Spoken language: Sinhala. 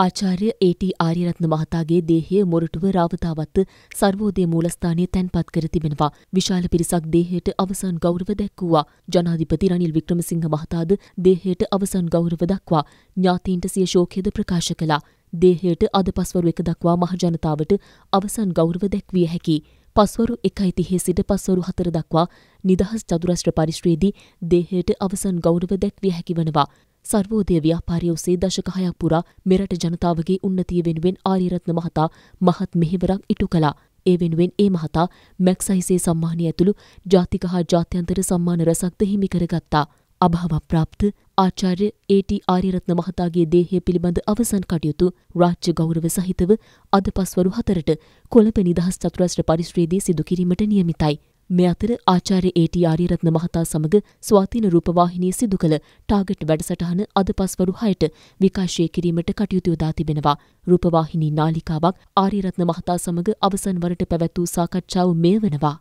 ආචාර්ය ඒටී ආරියරත්න මහතාගේ දේහය මොරටුව රාවතාවත්ත සර්වෝදය මූලස්ථානය තැන්පත් කර තිබෙනවා. විශාල පිරිසක් දේහයට අවසන් ගෞරව දැක්වූවා. ජනාධිපති රනිල් වික්‍රමසිංහ මහතාද දේහයට අවසන් ගෞරව දක්වා ඥාතීන්ට සිය ශෝකයද ප්‍රකාශ කළා. දේහයට අද පස්වරු එක දක්වා මහජනතාවට අවසන් ගෞරව දැක්විය හැකි. පස්වරු එකයි තිහේ සිට පස්වරු හතර දක්වා නිදහස් චදුරශ්‍ර පරිශ්‍රයේදී දේහයට අවසන් ගෞරව දැක්විය හැකි වනවා. සර්වෝදය ව්‍යාපාරය ඔස්සේ දශක හයක් පුරා මෙරට ජනතාවගේ උන්නතිය වෙනුවෙන් ආරිරත්න මහතා මහත් මෙහෙවරක් ඉටු කළා. ඒ වෙනුවෙන් ඒ මහතා මැක්සයිසේ සම්මානය ඇතුළු ජාතික හා ජාත්‍යන්තර සම්මාන රැසක්ද හිමි කරගත්තා. අභාව ප්‍රාප්ත ආචාර්ය ඒටි ආරිරත්න මහතාගේ දේහය පිළිබඳ අවසන් කටයුතු රාජ්‍ය ගෞරව සහිතව අද පස්වරු හතරට කොළඹ නිදහස් චතුරස්ත්‍ර පරිශ්‍රයේදී සිදු කිරීමට නියමිතයි. මේ අතර ආචාර්ය ඒටි ආරියරත්න මහතා සමග ස්වාතින රූපවාහිනිය සිදු කළ ටාගට් වැඩසටහන අද පස්වරු 6ට විකාශය කිරීමට කටයුතු යොදා තිබෙනවා. රූපවාහිනී නාලිකාවක් ආරියරත්න මහතා සමග අවසන් වරට පැවැත් වූ සාකච්ඡාව මෙය වෙනවා.